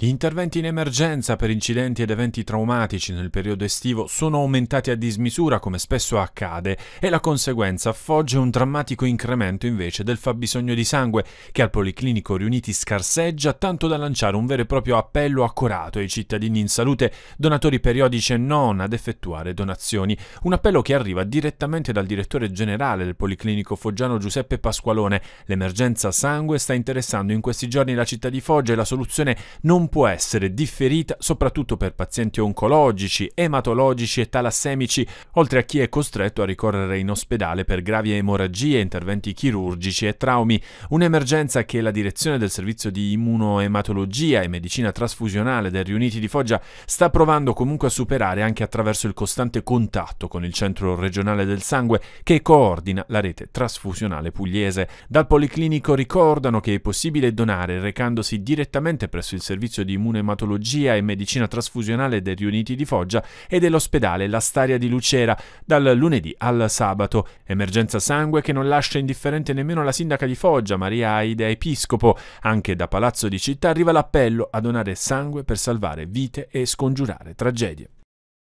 Gli interventi in emergenza per incidenti ed eventi traumatici nel periodo estivo sono aumentati a dismisura come spesso accade e la conseguenza foggia un drammatico incremento invece del fabbisogno di sangue che al Policlinico Riuniti scarseggia tanto da lanciare un vero e proprio appello accorato ai cittadini in salute, donatori periodici e non ad effettuare donazioni. Un appello che arriva direttamente dal direttore generale del Policlinico Foggiano Giuseppe Pasqualone. L'emergenza sangue sta interessando in questi giorni la città di Foggia e la soluzione non può essere differita soprattutto per pazienti oncologici, ematologici e talassemici, oltre a chi è costretto a ricorrere in ospedale per gravi emorragie, interventi chirurgici e traumi, un'emergenza che la direzione del servizio di immunoematologia e medicina trasfusionale del Riuniti di Foggia sta provando comunque a superare anche attraverso il costante contatto con il Centro regionale del sangue che coordina la rete trasfusionale pugliese. Dal Policlinico ricordano che è possibile donare recandosi direttamente presso il servizio servizio di immunematologia e medicina trasfusionale dei riuniti di Foggia e dell'ospedale La Staria di Lucera dal lunedì al sabato. Emergenza sangue che non lascia indifferente nemmeno la sindaca di Foggia, Maria Aide Episcopo. Anche da Palazzo di Città arriva l'appello a donare sangue per salvare vite e scongiurare tragedie.